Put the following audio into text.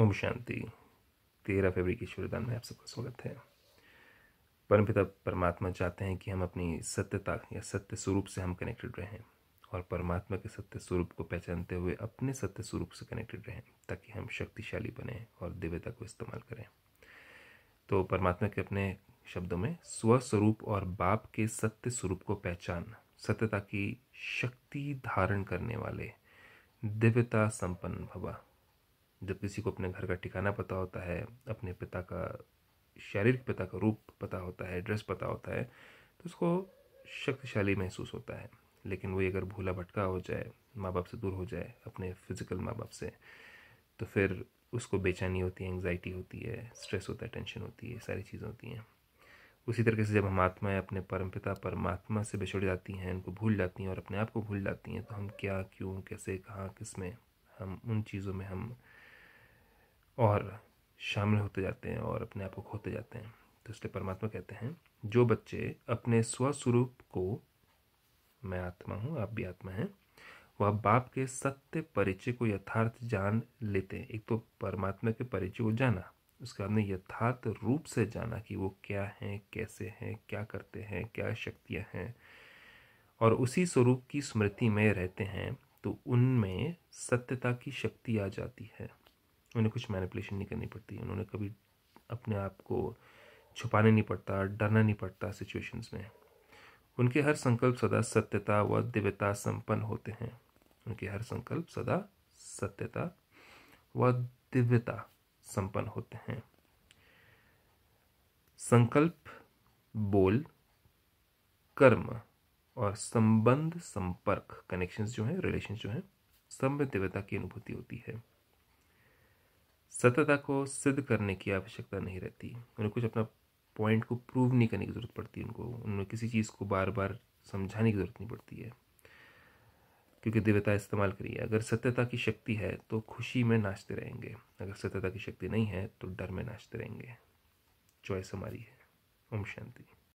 ओम शांति तेरह फरवरी के सूर्यदान में आप सबका स्वागत है परमपिता परमात्मा चाहते हैं कि हम अपनी सत्यता या सत्य स्वरूप से हम कनेक्टेड रहें और परमात्मा के सत्य स्वरूप को पहचानते हुए अपने सत्य स्वरूप से कनेक्टेड रहें ताकि हम शक्तिशाली बने और दिव्यता को इस्तेमाल करें तो परमात्मा के अपने शब्दों में स्वस्वरूप और बाप के सत्य स्वरूप को पहचान सत्यता की शक्ति धारण करने वाले दिव्यता संपन्न भवा जब किसी को अपने घर का ठिकाना पता होता है अपने पिता का शारीरिक पिता का रूप पता होता है ड्रेस पता होता है तो उसको शक्तिशाली महसूस होता है लेकिन वही अगर भूला भटका हो जाए माँ बाप से दूर हो जाए अपने फिज़िकल माँ बाप से तो फिर उसको बेचैनी होती है एंगजाइटी होती है स्ट्रेस होता है टेंशन होती है सारी चीज़ें होती हैं उसी तरीके से जब हम आत्माएँ अपने परम पिता परमात्मा से बिछड़ जाती हैं उनको भूल जाती हैं और अपने आप को भूल जाती हैं तो हम क्या क्यों कैसे कहाँ किस में हम उन चीज़ों में हम और शामिल होते जाते हैं और अपने आप को खोते जाते हैं तो इसलिए परमात्मा कहते हैं जो बच्चे अपने स्वस्वरूप को मैं आत्मा हूँ आप भी आत्मा हैं वह बाप के सत्य परिचय को यथार्थ जान लेते हैं एक तो परमात्मा के परिचय को जाना उसके बाद में यथार्थ रूप से जाना कि वो क्या हैं कैसे हैं क्या करते हैं क्या शक्तियाँ हैं और उसी स्वरूप की स्मृति में रहते हैं तो उनमें सत्यता की शक्ति आ जाती है उन्हें कुछ मैनिपुलेशन नहीं करनी पड़ती उन्होंने कभी अपने आप को छुपाने नहीं पड़ता डरना नहीं पड़ता सिचुएशंस में उनके हर संकल्प सदा सत्यता व दिव्यता संपन्न होते हैं उनके हर संकल्प सदा सत्यता व दिव्यता संपन्न होते हैं संकल्प बोल कर्म और संबंध संपर्क कनेक्शंस जो हैं रिलेशन जो हैं सब में दिव्यता की अनुभूति होती है सत्यता को सिद्ध करने की आवश्यकता नहीं रहती उन्हें कुछ अपना पॉइंट को प्रूव नहीं करने की ज़रूरत पड़ती उनको उन्हें किसी चीज़ को बार बार समझाने की ज़रूरत नहीं पड़ती है क्योंकि दिव्यता इस्तेमाल करिए अगर सत्यता की शक्ति है तो खुशी में नाचते रहेंगे अगर सत्यता की शक्ति नहीं है तो डर में नाचते रहेंगे चॉइस हमारी है ओम शांति